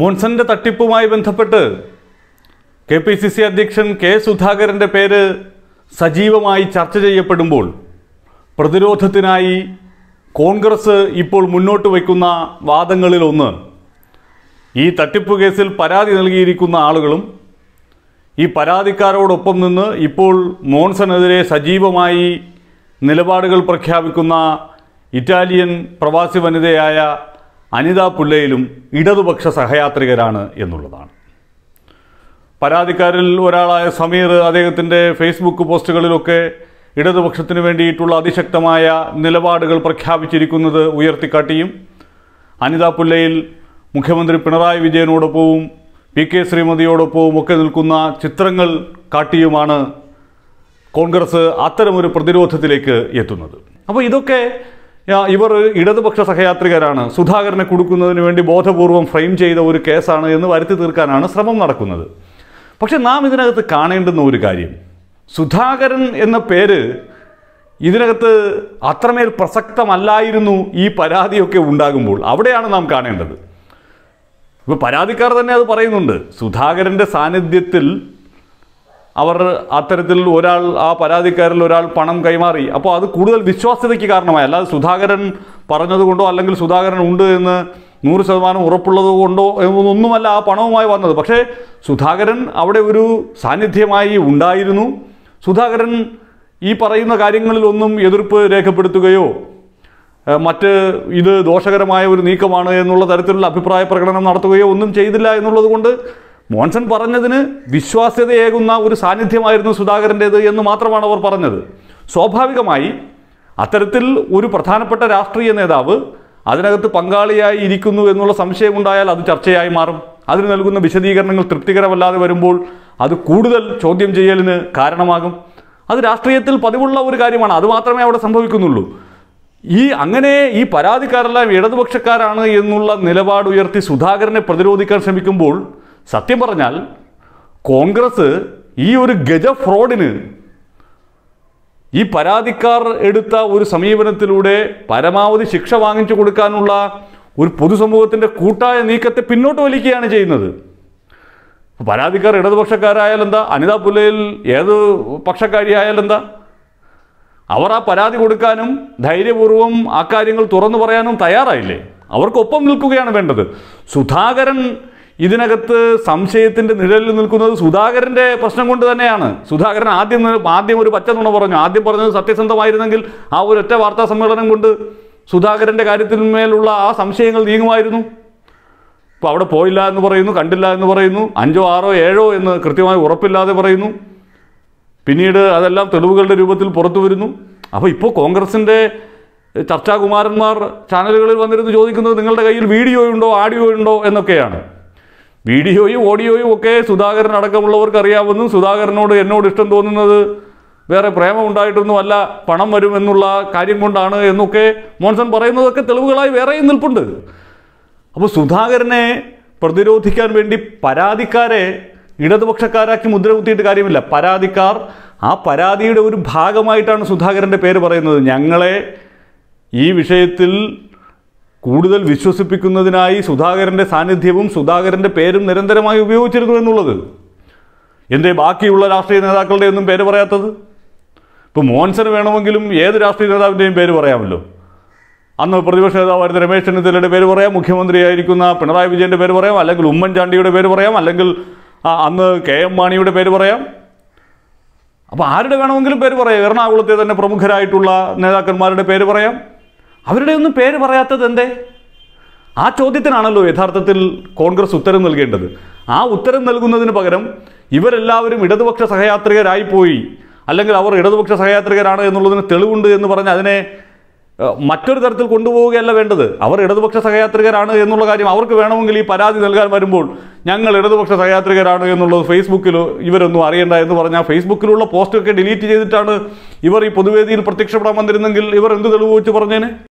മോൺസന്റെ തട്ടിപ്പുമായി ബന്ധപ്പെട്ട് K P C C അധ്യക്ഷൻ കെ സുധാകരൻ്റെ പേര് സജീവമായി ചർച്ച ചെയ്യപ്പെടുമ്പോൾ പ്രതിരോധത്തിനായി കോൺഗ്രസ് ഇപ്പോൾ മുന്നോട്ട് വയ്ക്കുന്ന വാദങ്ങളിലൊന്ന് ഈ തട്ടിപ്പ് കേസിൽ പരാതി നൽകിയിരിക്കുന്ന ആളുകളും ഈ പരാതിക്കാരോടൊപ്പം നിന്ന് ഇപ്പോൾ മോൺസനെതിരെ സജീവമായി നിലപാടുകൾ പ്രഖ്യാപിക്കുന്ന ഇറ്റാലിയൻ പ്രവാസി വനിതയായ അനിതാ പുല്ലയിലും ഇടതുപക്ഷ സഹയാത്രികരാണ് എന്നുള്ളതാണ് പരാതിക്കാരിൽ ഒരാളായ സമീർ അദ്ദേഹത്തിൻ്റെ ഫേസ്ബുക്ക് പോസ്റ്റുകളിലൊക്കെ ഇടതുപക്ഷത്തിന് വേണ്ടിയിട്ടുള്ള അതിശക്തമായ നിലപാടുകൾ പ്രഖ്യാപിച്ചിരിക്കുന്നത് ഉയർത്തിക്കാട്ടിയും അനിതാ പുല്ലയിൽ മുഖ്യമന്ത്രി പിണറായി വിജയനോടൊപ്പവും പി കെ ശ്രീമതിയോടൊപ്പവും ഒക്കെ നിൽക്കുന്ന ചിത്രങ്ങൾ കാട്ടിയുമാണ് കോൺഗ്രസ് അത്തരമൊരു പ്രതിരോധത്തിലേക്ക് എത്തുന്നത് അപ്പോൾ ഇതൊക്കെ ഇവർ ഇടതുപക്ഷ സഹയാത്രികരാണ് സുധാകരനെ കൊടുക്കുന്നതിന് വേണ്ടി ബോധപൂർവം ഫ്രെയിം ചെയ്ത ഒരു കേസാണ് എന്ന് വരുത്തി തീർക്കാനാണ് ശ്രമം നടക്കുന്നത് പക്ഷെ നാം ഇതിനകത്ത് കാണേണ്ടുന്ന ഒരു കാര്യം സുധാകരൻ എന്ന പേര് ഇതിനകത്ത് അത്രമേൽ പ്രസക്തമല്ലായിരുന്നു ഈ പരാതിയൊക്കെ ഉണ്ടാകുമ്പോൾ അവിടെയാണ് നാം കാണേണ്ടത് ഇപ്പോൾ പരാതിക്കാർ തന്നെ അത് പറയുന്നുണ്ട് സുധാകരൻ്റെ സാന്നിധ്യത്തിൽ അവർ അത്തരത്തിൽ ഒരാൾ ആ പരാതിക്കാരിൽ ഒരാൾ പണം കൈമാറി അപ്പോൾ അത് കൂടുതൽ വിശ്വാസ്യതയ്ക്ക് കാരണമായി അല്ലാതെ സുധാകരൻ പറഞ്ഞതുകൊണ്ടോ അല്ലെങ്കിൽ സുധാകരൻ ഉണ്ട് എന്ന് നൂറ് ശതമാനം ഉറപ്പുള്ളത് കൊണ്ടോ എന്നൊന്നുമല്ല ആ പണവുമായി വന്നത് പക്ഷേ സുധാകരൻ അവിടെ ഒരു സാന്നിധ്യമായി ഉണ്ടായിരുന്നു സുധാകരൻ ഈ പറയുന്ന കാര്യങ്ങളിലൊന്നും എതിർപ്പ് രേഖപ്പെടുത്തുകയോ മറ്റ് ഇത് ദോഷകരമായ ഒരു നീക്കമാണ് എന്നുള്ള തരത്തിലുള്ള അഭിപ്രായ പ്രകടനം നടത്തുകയോ ഒന്നും ചെയ്തില്ല എന്നുള്ളത് കൊണ്ട് മോൻസൺ പറഞ്ഞതിന് വിശ്വാസ്യതയേകുന്ന ഒരു സാന്നിധ്യമായിരുന്നു സുധാകരൻ്റേത് എന്ന് മാത്രമാണ് അവർ പറഞ്ഞത് സ്വാഭാവികമായി അത്തരത്തിൽ ഒരു പ്രധാനപ്പെട്ട രാഷ്ട്രീയ നേതാവ് അതിനകത്ത് പങ്കാളിയായി ഇരിക്കുന്നു എന്നുള്ള സംശയമുണ്ടായാൽ അത് ചർച്ചയായി മാറും അതിന് നൽകുന്ന വിശദീകരണങ്ങൾ തൃപ്തികരമല്ലാതെ വരുമ്പോൾ അത് കൂടുതൽ ചോദ്യം ചെയ്യലിന് കാരണമാകും അത് രാഷ്ട്രീയത്തിൽ പതിവുള്ള ഒരു കാര്യമാണ് അത് മാത്രമേ അവിടെ സംഭവിക്കുന്നുള്ളൂ ഈ അങ്ങനെ ഈ പരാതിക്കാരെല്ലാം ഇടതുപക്ഷക്കാരാണ് എന്നുള്ള നിലപാടുയർത്തി സുധാകരനെ പ്രതിരോധിക്കാൻ ശ്രമിക്കുമ്പോൾ സത്യം പറഞ്ഞാൽ കോൺഗ്രസ് ഈ ഒരു ഗജ ഫ്രോഡിന് ഈ പരാതിക്കാർ എടുത്ത ഒരു സമീപനത്തിലൂടെ പരമാവധി ശിക്ഷ വാങ്ങിച്ചു കൊടുക്കാനുള്ള ഒരു പൊതുസമൂഹത്തിൻ്റെ കൂട്ടായ നീക്കത്തെ പിന്നോട്ട് വലിക്കുകയാണ് ചെയ്യുന്നത് പരാതിക്കാർ ഇടതുപക്ഷക്കാരായാലും എന്താ അനിതാ പുല്ലയിൽ ഏത് പക്ഷക്കാരിയായാലും എന്താ അവർ ആ പരാതി കൊടുക്കാനും ധൈര്യപൂർവ്വം ആ കാര്യങ്ങൾ തുറന്നു പറയാനും തയ്യാറായില്ലേ അവർക്കൊപ്പം നിൽക്കുകയാണ് വേണ്ടത് സുധാകരൻ ഇതിനകത്ത് സംശയത്തിന്റെ നിഴലിൽ നിൽക്കുന്നത് സുധാകരന്റെ പ്രശ്നം കൊണ്ട് തന്നെയാണ് സുധാകരൻ ആദ്യം ആദ്യം ഒരു പച്ച നുണ പറഞ്ഞു ആദ്യം പറഞ്ഞത് സത്യസന്ധമായിരുന്നെങ്കിൽ ആ ഒരു ഒറ്റ വാർത്താ സമ്മേളനം കൊണ്ട് സുധാകരന്റെ കാര്യത്തിന്മേലുള്ള ആ സംശയങ്ങൾ നീങ്ങുമായിരുന്നു ഇപ്പോൾ അവിടെ പോയില്ല എന്ന് പറയുന്നു കണ്ടില്ല എന്ന് പറയുന്നു അഞ്ചോ ആറോ ഏഴോ എന്ന് കൃത്യമായി ഉറപ്പില്ലാതെ പറയുന്നു പിന്നീട് അതെല്ലാം തെളിവുകളുടെ രൂപത്തിൽ പുറത്തു വരുന്നു അപ്പോൾ ഇപ്പോൾ കോൺഗ്രസിൻ്റെ ചർച്ചാകുമാരന്മാർ ചാനലുകളിൽ വന്നിരുന്ന് ചോദിക്കുന്നത് നിങ്ങളുടെ കയ്യിൽ വീഡിയോ ഉണ്ടോ ആഡിയോ ഉണ്ടോ എന്നൊക്കെയാണ് വീഡിയോയും ഓഡിയോയും ഒക്കെ സുധാകരൻ അടക്കമുള്ളവർക്ക് അറിയാമെന്നും സുധാകരനോട് എന്നോട് ഇഷ്ടം തോന്നുന്നത് വേറെ പ്രേമം ഉണ്ടായിട്ടൊന്നുമല്ല പണം വരുമെന്നുള്ള കാര്യം കൊണ്ടാണ് എന്നൊക്കെ മോൻസൺ പറയുന്നതൊക്കെ തെളിവുകളായി വേറെയും നിൽപ്പുണ്ട് അപ്പോൾ സുധാകരനെ പ്രതിരോധിക്കാൻ വേണ്ടി പരാതിക്കാരെ ഇടതുപക്ഷക്കാരാക്കി മുദ്ര കുത്തിയിട്ട് കാര്യമില്ല പരാതിക്കാർ ആ പരാതിയുടെ ഒരു ഭാഗമായിട്ടാണ് സുധാകരൻ്റെ പേര് പറയുന്നത് ഞങ്ങളെ ഈ വിഷയത്തിൽ കൂടുതൽ വിശ്വസിപ്പിക്കുന്നതിനായി സുധാകരൻ്റെ സാന്നിധ്യവും സുധാകരൻ്റെ പേരും നിരന്തരമായി ഉപയോഗിച്ചിരുന്നു എന്നുള്ളത് എൻ്റെ ബാക്കിയുള്ള രാഷ്ട്രീയ നേതാക്കളുടെ ഒന്നും പേര് പറയാത്തത് ഇപ്പോൾ മോൻസന് വേണമെങ്കിലും ഏത് രാഷ്ട്രീയ നേതാവിൻ്റെയും പേര് പറയാമല്ലോ അന്ന് പ്രതിപക്ഷ നേതാവായിരുന്ന രമേശ് ചെന്നിത്തലയുടെ പേര് പറയാം മുഖ്യമന്ത്രിയായിരിക്കുന്ന പിണറായി വിജയൻ്റെ പേര് പറയാം അല്ലെങ്കിൽ ഉമ്മൻചാണ്ടിയുടെ പേര് പറയാം അല്ലെങ്കിൽ അന്ന് കെ എം മാണിയുടെ പേര് പറയാം അപ്പോൾ ആരുടെ വേണമെങ്കിലും പേര് പറയാം എറണാകുളത്തെ തന്നെ പ്രമുഖരായിട്ടുള്ള നേതാക്കന്മാരുടെ പേര് പറയാം അവരുടെ ഒന്നും പേര് പറയാത്തത് എന്തേ ആ ചോദ്യത്തിനാണല്ലോ യഥാർത്ഥത്തിൽ കോൺഗ്രസ് ഉത്തരം നൽകേണ്ടത് ആ ഉത്തരം നൽകുന്നതിന് പകരം ഇവരെല്ലാവരും ഇടതുപക്ഷ സഹയാത്രികരായിപ്പോയി അല്ലെങ്കിൽ അവർ ഇടതുപക്ഷ സഹയാത്രികരാണ് എന്നുള്ളതിന് തെളിവുണ്ട് എന്ന് പറഞ്ഞ് അതിനെ മറ്റൊരു തരത്തിൽ കൊണ്ടുപോവുകയല്ല വേണ്ടത് അവർ ഇടതുപക്ഷ സഹയാത്രികരാണ് എന്നുള്ള കാര്യം അവർക്ക് വേണമെങ്കിൽ ഈ പരാതി നൽകാൻ വരുമ്പോൾ ഞങ്ങൾ ഇടതുപക്ഷ സഹയാത്രികരാണ് എന്നുള്ളത് ഫേസ്ബുക്കിലോ ഇവരൊന്നും അറിയണ്ട എന്ന് പറഞ്ഞാൽ ഫേസ്ബുക്കിലുള്ള പോസ്റ്റൊക്കെ ഡിലീറ്റ് ചെയ്തിട്ടാണ് ഇവർ ഈ പൊതുവേദിയിൽ പ്രത്യക്ഷപ്പെടാൻ വന്നിരുന്നെങ്കിൽ ഇവർ എന്ത് തെളിവ് വെച്ച് പറഞ്ഞേനെ